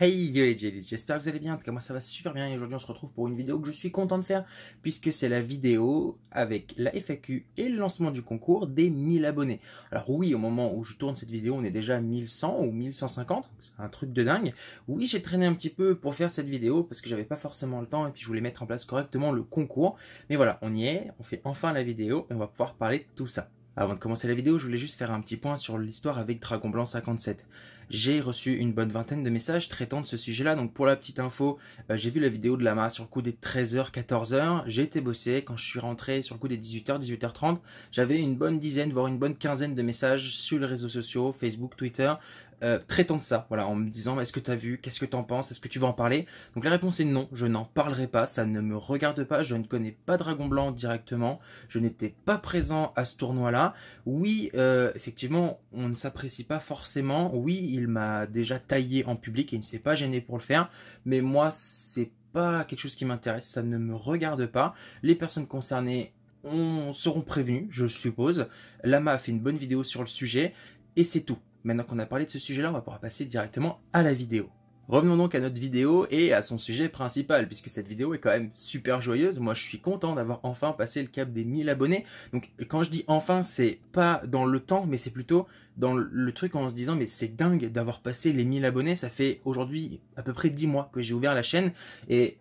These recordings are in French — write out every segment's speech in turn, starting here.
Hey yo les Jellies, j'espère que vous allez bien, en tout cas moi ça va super bien et aujourd'hui on se retrouve pour une vidéo que je suis content de faire puisque c'est la vidéo avec la FAQ et le lancement du concours des 1000 abonnés. Alors oui, au moment où je tourne cette vidéo on est déjà à 1100 ou 1150, c'est un truc de dingue. Oui j'ai traîné un petit peu pour faire cette vidéo parce que j'avais pas forcément le temps et puis je voulais mettre en place correctement le concours. Mais voilà, on y est, on fait enfin la vidéo et on va pouvoir parler de tout ça. Avant de commencer la vidéo, je voulais juste faire un petit point sur l'histoire avec Dragon Blanc 57 j'ai reçu une bonne vingtaine de messages traitant de ce sujet-là. Donc pour la petite info, euh, j'ai vu la vidéo de Lama sur le coup des 13h, 14h. J'ai été bossé quand je suis rentré sur le coup des 18h, 18h30. J'avais une bonne dizaine, voire une bonne quinzaine de messages sur les réseaux sociaux, Facebook, Twitter, euh, traitant de ça, voilà, en me disant est-ce que tu as vu, qu'est-ce que tu en penses, est-ce que tu veux en parler Donc la réponse est non, je n'en parlerai pas, ça ne me regarde pas, je ne connais pas Dragon Blanc directement, je n'étais pas présent à ce tournoi-là. Oui, euh, effectivement, on ne s'apprécie pas forcément, oui, il m'a déjà taillé en public et il ne s'est pas gêné pour le faire. Mais moi, c'est pas quelque chose qui m'intéresse, ça ne me regarde pas. Les personnes concernées seront prévenues, je suppose. Lama a fait une bonne vidéo sur le sujet et c'est tout. Maintenant qu'on a parlé de ce sujet-là, on va pouvoir passer directement à la vidéo. Revenons donc à notre vidéo et à son sujet principal, puisque cette vidéo est quand même super joyeuse. Moi, je suis content d'avoir enfin passé le cap des 1000 abonnés. Donc, quand je dis enfin, c'est pas dans le temps, mais c'est plutôt dans le truc en se disant, mais c'est dingue d'avoir passé les 1000 abonnés. Ça fait aujourd'hui à peu près 10 mois que j'ai ouvert la chaîne. Et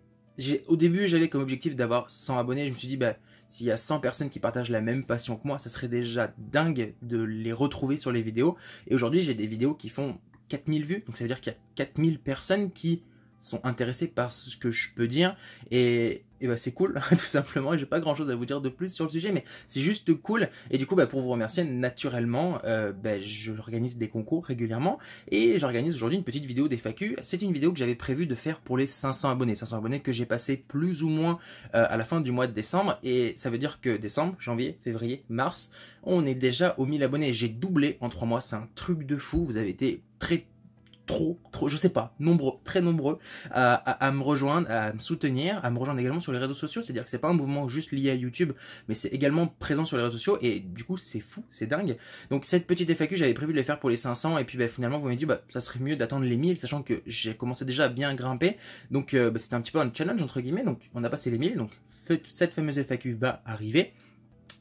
au début, j'avais comme objectif d'avoir 100 abonnés. Je me suis dit, bah, s'il y a 100 personnes qui partagent la même passion que moi, ça serait déjà dingue de les retrouver sur les vidéos. Et aujourd'hui, j'ai des vidéos qui font 4000 vues. Donc ça veut dire qu'il y a 4000 personnes qui sont intéressées par ce que je peux dire. Et, bah c'est cool, tout simplement. et J'ai pas grand chose à vous dire de plus sur le sujet, mais c'est juste cool. Et du coup, bah, pour vous remercier, naturellement, je euh, bah, j'organise des concours régulièrement. Et j'organise aujourd'hui une petite vidéo des FAQ. C'est une vidéo que j'avais prévu de faire pour les 500 abonnés. 500 abonnés que j'ai passé plus ou moins euh, à la fin du mois de décembre. Et ça veut dire que décembre, janvier, février, mars, on est déjà aux 1000 abonnés. J'ai doublé en 3 mois. C'est un truc de fou. Vous avez été très trop, trop, je sais pas, nombreux, très nombreux euh, à, me rejoindre, à me soutenir, à me rejoindre également sur les réseaux sociaux. C'est-à-dire que c'est pas un mouvement juste lié à YouTube, mais c'est également présent sur les réseaux sociaux et du coup c'est fou, c'est dingue. Donc cette petite FAQ, j'avais prévu de les faire pour les 500 et puis bah, finalement vous m'avez dit bah ça serait mieux d'attendre les 1000, sachant que j'ai commencé déjà à bien grimper. Donc euh, bah, c'était un petit peu un challenge entre guillemets. Donc on a passé les 1000, donc cette fameuse FAQ va arriver.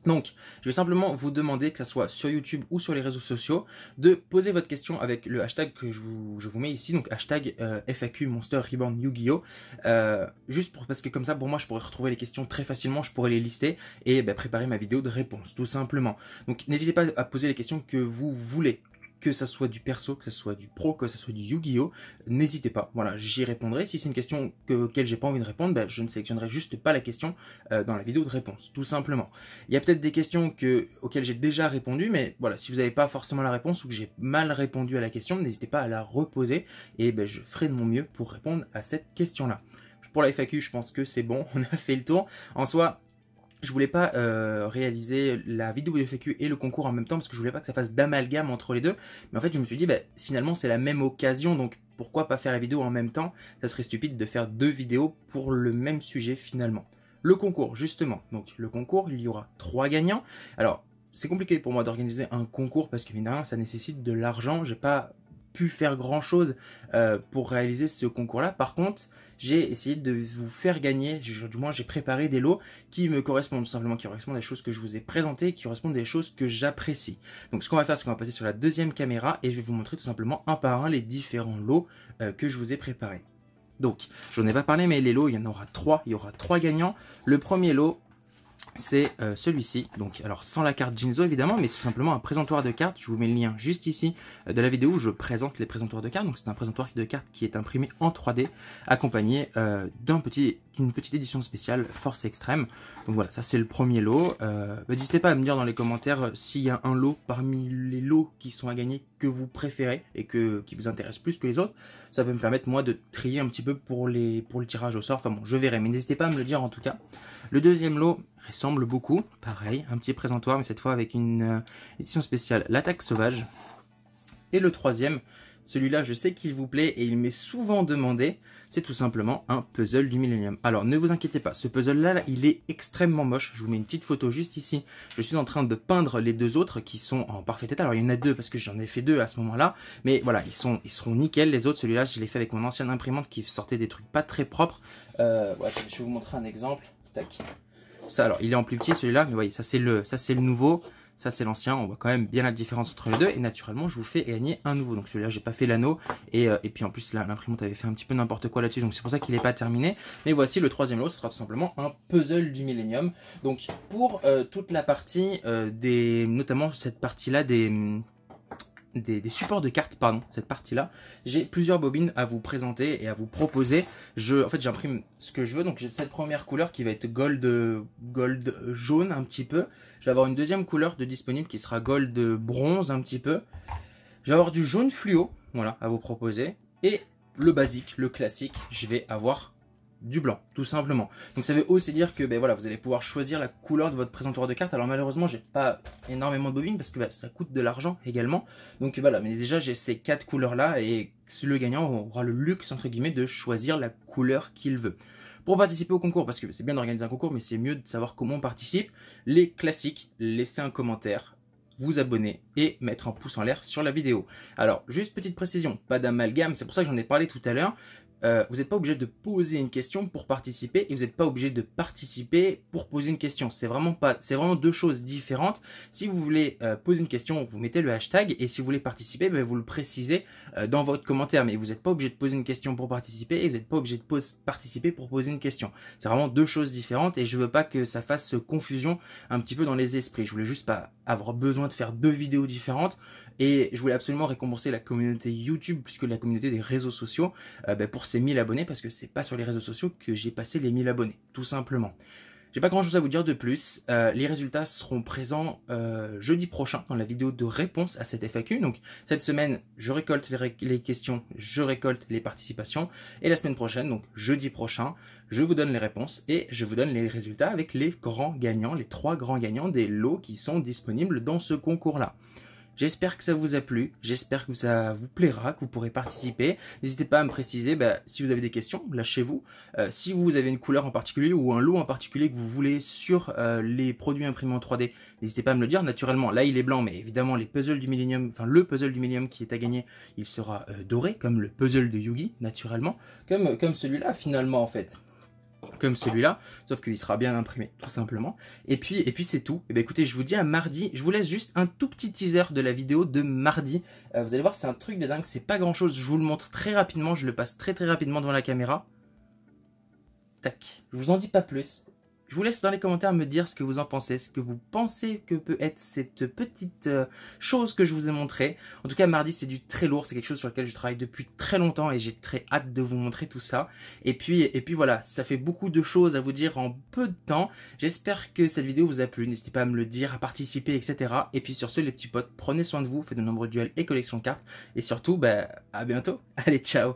Donc, je vais simplement vous demander, que ce soit sur YouTube ou sur les réseaux sociaux, de poser votre question avec le hashtag que je vous, mets ici, donc hashtag euh, FAQ Monster Reborn Yu-Gi-Oh! Euh, juste pour, parce que comme ça, pour moi, je pourrais retrouver les questions très facilement, je pourrais les lister et eh ben, préparer ma vidéo de réponse, tout simplement. Donc, n'hésitez pas à poser les questions que vous voulez que ça soit du perso, que ça soit du pro, que ça soit du Yu-Gi-Oh, n'hésitez pas. Voilà, j'y répondrai. Si c'est une question que, je j'ai pas envie de répondre, bah, je ne sélectionnerai juste pas la question euh, dans la vidéo de réponse, tout simplement. Il y a peut-être des questions que, auxquelles j'ai déjà répondu, mais voilà, si vous n'avez pas forcément la réponse ou que j'ai mal répondu à la question, n'hésitez pas à la reposer et ben, je ferai de mon mieux pour répondre à cette question-là. Pour la FAQ, je pense que c'est bon, on a fait le tour. En soi, je voulais pas euh, réaliser la vidéo FAQ et le concours en même temps parce que je voulais pas que ça fasse d'amalgame entre les deux. Mais en fait, je me suis dit, bah, finalement, c'est la même occasion, donc pourquoi pas faire la vidéo en même temps Ça serait stupide de faire deux vidéos pour le même sujet finalement. Le concours, justement. Donc, le concours, il y aura trois gagnants. Alors, c'est compliqué pour moi d'organiser un concours parce que, évidemment, ça nécessite de l'argent. J'ai pas pu faire grand chose euh, pour réaliser ce concours là. Par contre, j'ai essayé de vous faire gagner, du moins j'ai préparé des lots qui me correspondent, tout simplement qui correspondent à des choses que je vous ai présentées, qui correspondent à des choses que j'apprécie. Donc ce qu'on va faire, c'est qu'on va passer sur la deuxième caméra et je vais vous montrer tout simplement un par un les différents lots euh, que je vous ai préparés. Donc, j'en ai pas parlé, mais les lots, il y en aura trois. Il y aura trois gagnants. Le premier lot, c'est euh, celui-ci, donc alors sans la carte Jinzo évidemment, mais c'est simplement un présentoir de cartes, je vous mets le lien juste ici euh, de la vidéo où je présente les présentoirs de cartes, donc c'est un présentoir de cartes qui est imprimé en 3D, accompagné euh, d'un petit une petite édition spéciale Force Extrême. Donc voilà, ça c'est le premier lot. Euh, bah, n'hésitez pas à me dire dans les commentaires euh, s'il y a un lot parmi les lots qui sont à gagner que vous préférez et que, qui vous intéresse plus que les autres. Ça peut me permettre moi de trier un petit peu pour, les, pour le tirage au sort. Enfin bon, je verrai, mais n'hésitez pas à me le dire en tout cas. Le deuxième lot ressemble beaucoup, pareil, un petit présentoir, mais cette fois avec une euh, édition spéciale L'attaque sauvage. Et le troisième, celui-là, je sais qu'il vous plaît et il m'est souvent demandé. C'est tout simplement un puzzle du Millennium. Alors, ne vous inquiétez pas, ce puzzle-là, il est extrêmement moche. Je vous mets une petite photo juste ici. Je suis en train de peindre les deux autres qui sont en parfait état. Alors, il y en a deux parce que j'en ai fait deux à ce moment-là. Mais voilà, ils, sont, ils seront nickel. Les autres, celui-là, je l'ai fait avec mon ancienne imprimante qui sortait des trucs pas très propres. Euh, je vais vous montrer un exemple. Tac. Ça, alors, il est en plus petit celui-là, mais voyez, ça c'est le, ça c'est le nouveau. Ça, c'est l'ancien. On voit quand même bien la différence entre les deux. Et naturellement, je vous fais gagner un nouveau. Donc celui-là, j'ai pas fait l'anneau. Et, euh, et, puis en plus, l'imprimante avait fait un petit peu n'importe quoi là-dessus. Donc c'est pour ça qu'il n'est pas terminé. Mais voici le troisième lot. Ce sera tout simplement un puzzle du Millennium. Donc pour euh, toute la partie euh, des... Notamment cette partie-là des des, supports de cartes, pardon, cette partie-là, j'ai plusieurs bobines à vous présenter et à vous proposer. Je, en fait, j'imprime ce que je veux. Donc, j'ai cette première couleur qui va être gold, gold jaune un petit peu. Je vais avoir une deuxième couleur de disponible qui sera gold bronze un petit peu. Je vais avoir du jaune fluo, voilà, à vous proposer. Et le basique, le classique, je vais avoir du blanc, tout simplement. Donc ça veut aussi dire que ben voilà, vous allez pouvoir choisir la couleur de votre présentoir de cartes. Alors malheureusement, j'ai pas énormément de bobines parce que ben, ça coûte de l'argent également. Donc voilà, mais déjà j'ai ces quatre couleurs là et le gagnant aura le luxe entre guillemets de choisir la couleur qu'il veut. Pour participer au concours, parce que ben, c'est bien d'organiser un concours, mais c'est mieux de savoir comment on participe. Les classiques, laissez un commentaire, vous abonner et mettre un pouce en l'air sur la vidéo. Alors, juste petite précision, pas d'amalgame, c'est pour ça que j'en ai parlé tout à l'heure. Euh, vous n'êtes pas obligé de poser une question pour participer et vous n'êtes pas obligé de participer pour poser une question. C'est vraiment pas, c'est vraiment deux choses différentes. Si vous voulez euh, poser une question, vous mettez le hashtag et si vous voulez participer, ben, vous le précisez euh, dans votre commentaire. Mais vous n'êtes pas obligé de poser une question pour participer et vous n'êtes pas obligé de participer pour poser une question. C'est vraiment deux choses différentes et je veux pas que ça fasse confusion un petit peu dans les esprits. Je voulais juste pas avoir besoin de faire deux vidéos différentes et je voulais absolument récompenser la communauté YouTube puisque la communauté des réseaux sociaux ben, pour c'est 1000 abonnés parce que c'est pas sur les réseaux sociaux que j'ai passé les 1000 abonnés, tout simplement. J'ai pas grand chose à vous dire de plus. Euh, les résultats seront présents euh, jeudi prochain dans la vidéo de réponse à cette FAQ. Donc cette semaine, je récolte les, les, questions, je récolte les participations. Et la semaine prochaine, donc jeudi prochain, je vous donne les réponses et je vous donne les résultats avec les grands gagnants, les trois grands gagnants des lots qui sont disponibles dans ce concours-là. J'espère que ça vous a plu, j'espère que ça vous plaira, que vous pourrez participer. N'hésitez pas à me préciser bah, si vous avez des questions, lâchez-vous. Euh, si vous avez une couleur en particulier ou un lot en particulier que vous voulez sur euh, les produits imprimés en 3D, n'hésitez pas à me le dire. Naturellement, là il est blanc, mais évidemment les puzzles du enfin le puzzle du Millennium qui est à gagner, il sera euh, doré, comme le puzzle de Yugi, naturellement, comme, comme celui-là finalement en fait comme celui-là, sauf qu'il sera bien imprimé, tout simplement. Et puis, et puis c'est tout. Et eh ben écoutez, je vous dis à mardi, je vous laisse juste un tout petit teaser de la vidéo de mardi. Euh, vous allez voir, c'est un truc de dingue, c'est pas grand-chose, je vous le montre très rapidement, je le passe très très rapidement devant la caméra. Tac, je vous en dis pas plus. Je vous laisse dans les commentaires me dire ce que vous en pensez, ce que vous pensez que peut être cette petite euh, chose que je vous ai montrée. En tout cas, mardi, c'est du très lourd, c'est quelque chose sur lequel je travaille depuis très longtemps et j'ai très hâte de vous montrer tout ça. Et puis, et puis voilà, ça fait beaucoup de choses à vous dire en peu de temps. J'espère que cette vidéo vous a plu, n'hésitez pas à me le dire, à participer, etc. Et puis sur ce, les petits potes, prenez soin de vous, faites de nombreux duels et collections de cartes. Et surtout, bah, à bientôt. Allez, ciao